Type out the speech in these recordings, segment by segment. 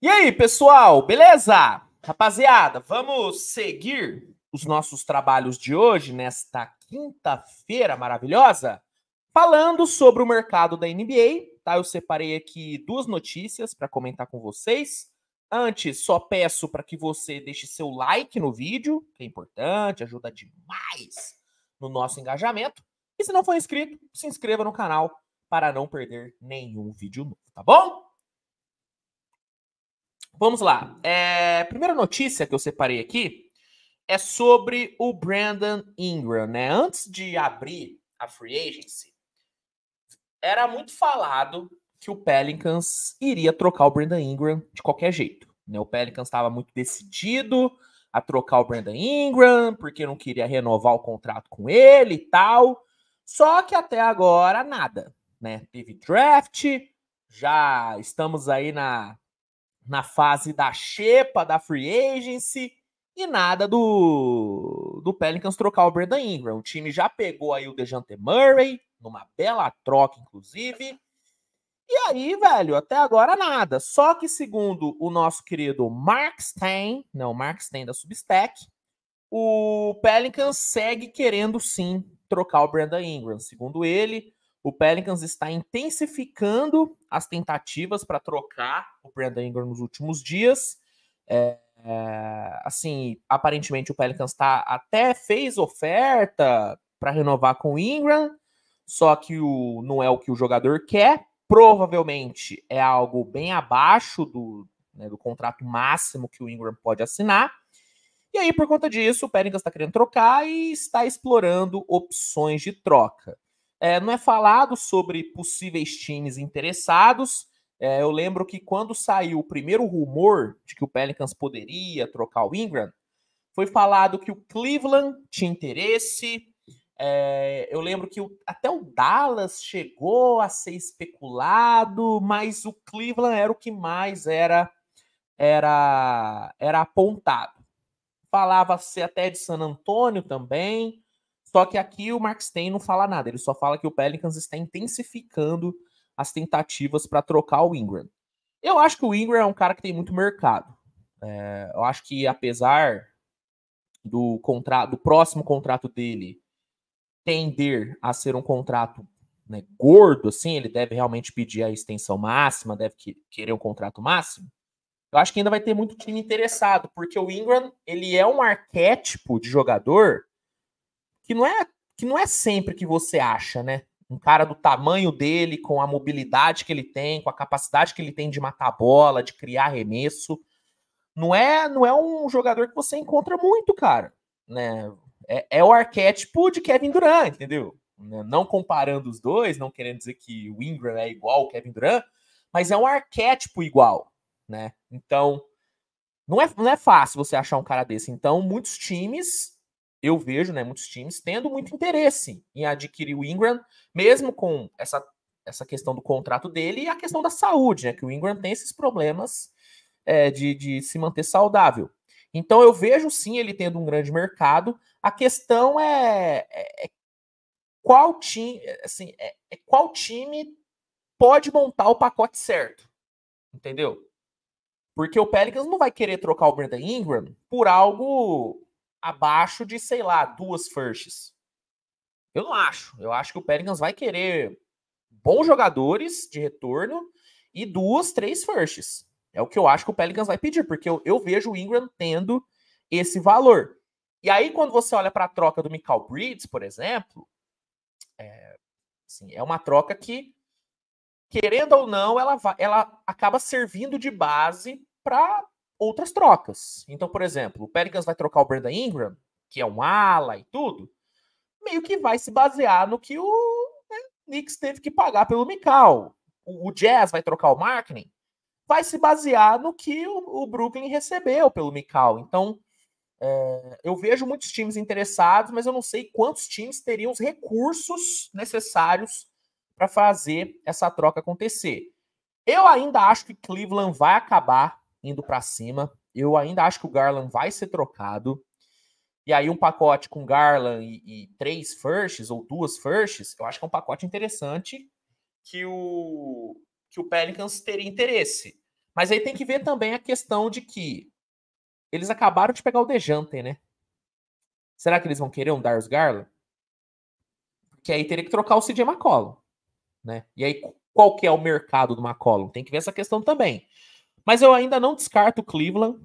E aí, pessoal, beleza? Rapaziada, vamos seguir os nossos trabalhos de hoje, nesta quinta-feira maravilhosa, falando sobre o mercado da NBA. Tá? Eu separei aqui duas notícias para comentar com vocês. Antes, só peço para que você deixe seu like no vídeo, que é importante, ajuda demais no nosso engajamento. E se não for inscrito, se inscreva no canal para não perder nenhum vídeo novo, tá bom? Vamos lá. É, primeira notícia que eu separei aqui é sobre o Brandon Ingram, né? Antes de abrir a free agency, era muito falado que o Pelicans iria trocar o Brandon Ingram de qualquer jeito. Né? O Pelicans estava muito decidido a trocar o Brandon Ingram, porque não queria renovar o contrato com ele e tal. Só que até agora nada, né? Teve draft, já estamos aí na na fase da Xepa, da Free Agency, e nada do, do Pelicans trocar o Brandon Ingram. O time já pegou aí o Dejante Murray, numa bela troca, inclusive. E aí, velho, até agora nada. Só que, segundo o nosso querido Mark Stein, não, Mark Stein da Substack, o Pelicans segue querendo sim trocar o Brandon Ingram. Segundo ele, o Pelicans está intensificando as tentativas para trocar o Brandon Ingram nos últimos dias. É, é, assim, aparentemente o Pelicans tá, até fez oferta para renovar com o Ingram, só que o, não é o que o jogador quer. Provavelmente é algo bem abaixo do, né, do contrato máximo que o Ingram pode assinar. E aí, por conta disso, o Pelicans está querendo trocar e está explorando opções de troca. É, não é falado sobre possíveis times interessados. É, eu lembro que quando saiu o primeiro rumor de que o Pelicans poderia trocar o Ingram, foi falado que o Cleveland tinha interesse. É, eu lembro que o, até o Dallas chegou a ser especulado, mas o Cleveland era o que mais era era era apontado. Falava-se até de San Antonio também. Só que aqui o Mark Stein não fala nada, ele só fala que o Pelicans está intensificando as tentativas para trocar o Ingram. Eu acho que o Ingram é um cara que tem muito mercado. É, eu acho que apesar do contrato, do próximo contrato dele tender a ser um contrato né, gordo, assim, ele deve realmente pedir a extensão máxima, deve que, querer um contrato máximo. Eu acho que ainda vai ter muito time interessado, porque o Ingram ele é um arquétipo de jogador que não é que não é sempre que você acha, né? Um cara do tamanho dele, com a mobilidade que ele tem, com a capacidade que ele tem de matar bola, de criar arremesso, não é não é um jogador que você encontra muito, cara, né? É, é o arquétipo de Kevin Durant, entendeu? Né? Não comparando os dois, não querendo dizer que o Ingram é igual ao Kevin Durant, mas é um arquétipo igual, né? Então, não é, não é fácil você achar um cara desse. Então, muitos times eu vejo né, muitos times tendo muito interesse em adquirir o Ingram, mesmo com essa, essa questão do contrato dele e a questão da saúde, né? Que o Ingram tem esses problemas é, de, de se manter saudável. Então eu vejo sim ele tendo um grande mercado. A questão é, é, é qual time, assim, é, é, qual time pode montar o pacote certo, entendeu? Porque o Pelicans não vai querer trocar o Brandon Ingram por algo abaixo de, sei lá, duas firsts. Eu não acho. Eu acho que o Pelicans vai querer bons jogadores de retorno e duas, três firsts. É o que eu acho que o Pelicans vai pedir, porque eu, eu vejo o Ingram tendo esse valor. E aí, quando você olha para a troca do Michael Bridges, por exemplo, é, assim, é uma troca que, querendo ou não, ela, ela acaba servindo de base para outras trocas. Então, por exemplo, o Pelicans vai trocar o Brandon Ingram, que é um ala e tudo, meio que vai se basear no que o né, Knicks teve que pagar pelo Mikal. O, o Jazz vai trocar o Marketing, vai se basear no que o, o Brooklyn recebeu pelo Mikal. Então, é, eu vejo muitos times interessados, mas eu não sei quantos times teriam os recursos necessários para fazer essa troca acontecer. Eu ainda acho que Cleveland vai acabar indo para cima. Eu ainda acho que o Garland vai ser trocado. E aí um pacote com Garland e, e três firsts ou duas firsts, eu acho que é um pacote interessante que o que o Pelicans teria interesse. Mas aí tem que ver também a questão de que eles acabaram de pegar o Dejante, né? Será que eles vão querer um Darius Garland? Porque aí teria que trocar o CJ McCollum, né? E aí qual que é o mercado do McCollum? Tem que ver essa questão também. Mas eu ainda não descarto o Cleveland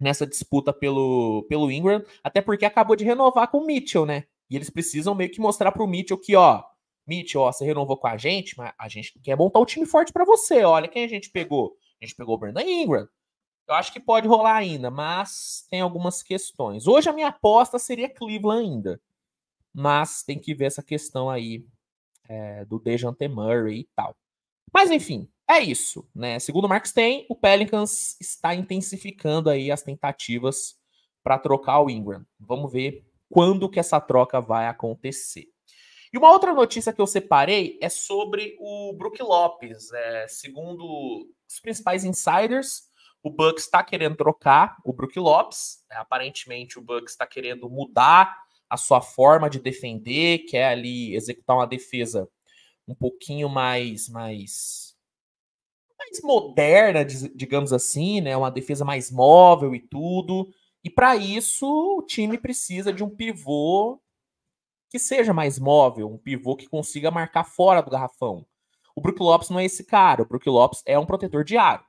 nessa disputa pelo, pelo Ingram, até porque acabou de renovar com o Mitchell, né? E eles precisam meio que mostrar pro Mitchell que, ó, Mitchell, ó, você renovou com a gente, mas a gente quer montar um time forte para você. Olha quem a gente pegou. A gente pegou o Brandon Ingram. Eu acho que pode rolar ainda, mas tem algumas questões. Hoje a minha aposta seria Cleveland ainda. Mas tem que ver essa questão aí é, do Dejante Murray e tal. Mas enfim, é isso, né? Segundo Marcos tem, o Pelicans está intensificando aí as tentativas para trocar o Ingram. Vamos ver quando que essa troca vai acontecer. E uma outra notícia que eu separei é sobre o Brook Lopes. É, segundo os principais insiders, o Bucks está querendo trocar o Brook Lopes. É, aparentemente, o Bucks está querendo mudar a sua forma de defender, quer ali executar uma defesa um pouquinho mais, mais mais moderna, digamos assim, né? Uma defesa mais móvel e tudo. E para isso, o time precisa de um pivô que seja mais móvel, um pivô que consiga marcar fora do garrafão. O Brook Lopes não é esse cara. O Brook Lopes é um protetor de aro.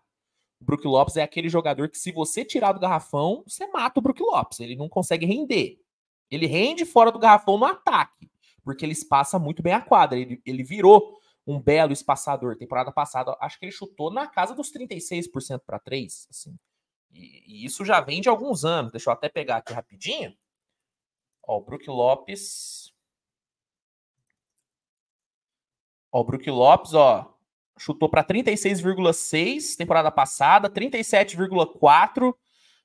O Brook Lopes é aquele jogador que, se você tirar do garrafão, você mata o Brook Lopes. Ele não consegue render. Ele rende fora do garrafão no ataque, porque ele espaça muito bem a quadra. Ele, ele virou um belo espaçador. Temporada passada, acho que ele chutou na casa dos 36% para 3, assim. E, e, isso já vem de alguns anos. Deixa eu até pegar aqui rapidinho. Ó, o Brook Lopes. Ó, o Brook Lopes, ó, chutou para 36,6 temporada passada, 37,4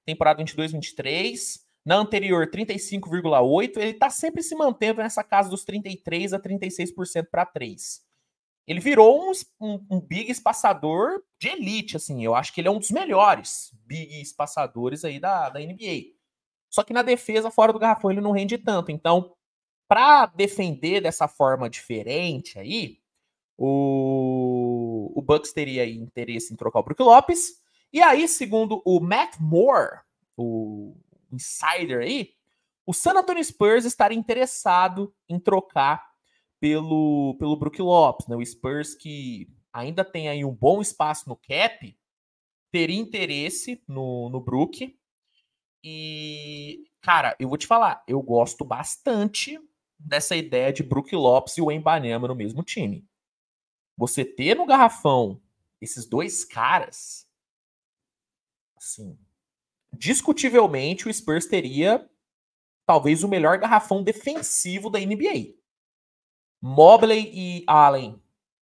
temporada 22/23. Na anterior, 35,8. Ele está sempre se mantendo nessa casa dos 33 a 36% para 3 ele virou um, um, um, big espaçador de elite, assim. Eu acho que ele é um dos melhores big espaçadores aí da, da NBA. Só que na defesa, fora do garrafão, ele não rende tanto. Então, para defender dessa forma diferente aí, o, o Bucks teria interesse em trocar o Brook Lopes. E aí, segundo o Matt Moore, o insider aí, o San Antonio Spurs estaria interessado em trocar pelo, pelo Brook Lopes, né? O Spurs que ainda tem aí um bom espaço no cap, teria interesse no, no Brook. E, cara, eu vou te falar, eu gosto bastante dessa ideia de Brook Lopes e o Embanema no mesmo time. Você ter no garrafão esses dois caras, assim, discutivelmente o Spurs teria talvez o melhor garrafão defensivo da NBA. Mobley e Allen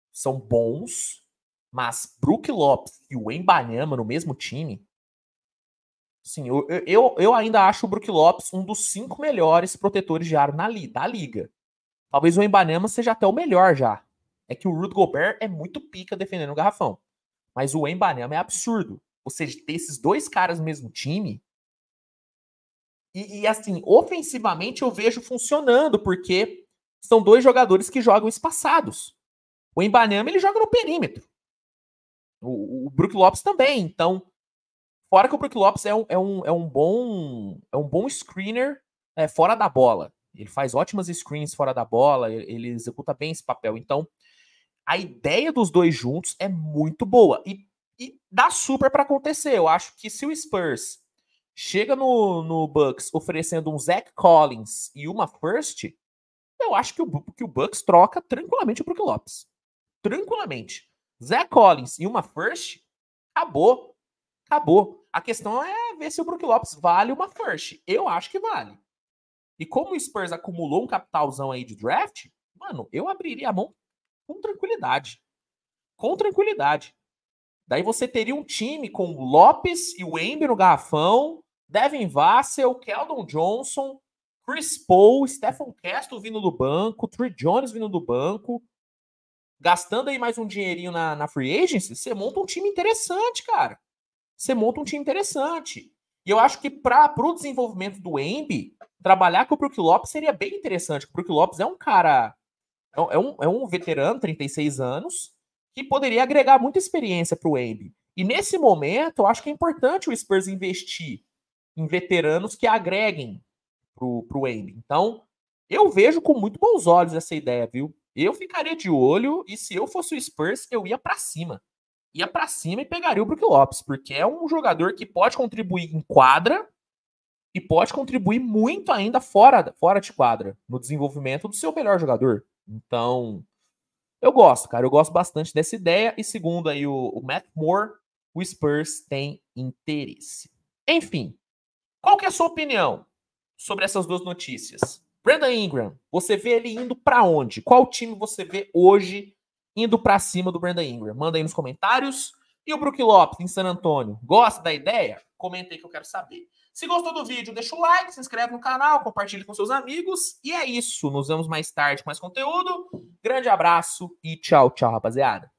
são bons, mas Brook Lopes e o Embanyama no mesmo time. Sim, eu, eu, eu ainda acho o Brook Lopes um dos cinco melhores protetores de ar na, li, da liga. Talvez o Embanyama seja até o melhor já. É que o Rudy Gobert é muito pica defendendo o garrafão. Mas o Embanyama é absurdo. Ou seja, ter esses dois caras no mesmo time. E, e assim, ofensivamente eu vejo funcionando, porque são dois jogadores que jogam espaçados. O Embanyama, ele joga no perímetro. O, o Brook Lopes também. Então, fora que o Brook Lopes é um, é um, é um, bom, é um bom screener é, fora da bola. Ele faz ótimas screens fora da bola, ele, ele executa bem esse papel. Então, a ideia dos dois juntos é muito boa. E, e dá super para acontecer. Eu acho que se o Spurs chega no, no Bucks oferecendo um Zach Collins e uma first, eu acho que o, que o Bucks troca tranquilamente o Brook Lopes. Tranquilamente. Zé Collins e uma first, acabou. Acabou. A questão é ver se o Brook Lopes vale uma first. Eu acho que vale. E como o Spurs acumulou um capitalzão aí de draft, mano, eu abriria a mão com tranquilidade. Com tranquilidade. Daí você teria um time com o Lopes e o Embi no garrafão, Devin Vassell, Keldon Johnson, Chris Paul, Stephen Castle vindo do banco, Trey Jones vindo do banco, gastando aí mais um dinheirinho na, na free agency, você monta um time interessante, cara. Você monta um time interessante. E eu acho que para o desenvolvimento do Embi, trabalhar com o Brook Lopes seria bem interessante. O Brook Lopes é um cara, é um, é um é veterano, 36 anos, que poderia agregar muita experiência para o Embi. E nesse momento, eu acho que é importante o Spurs investir em veteranos que agreguem pro, pro Wemby. Então, eu vejo com muito bons olhos essa ideia, viu? Eu ficaria de olho e se eu fosse o Spurs, eu ia para cima. Ia para cima e pegaria o Brook Lopes, porque é um jogador que pode contribuir em quadra e pode contribuir muito ainda fora, fora de quadra, no desenvolvimento do seu melhor jogador. Então, eu gosto, cara. Eu gosto bastante dessa ideia. E segundo aí o, o Matt Moore, o Spurs tem interesse. Enfim, qual que é a sua opinião? sobre essas duas notícias. Brandon Ingram, você vê ele indo para onde? Qual time você vê hoje indo para cima do Brandon Ingram? Manda aí nos comentários. E o Brook Lopes, em San Antônio, gosta da ideia? Comenta aí que eu quero saber. Se gostou do vídeo, deixa o like, se inscreve no canal, compartilhe com seus amigos. E é isso. Nos vemos mais tarde com mais conteúdo. Grande abraço e tchau, tchau, rapaziada.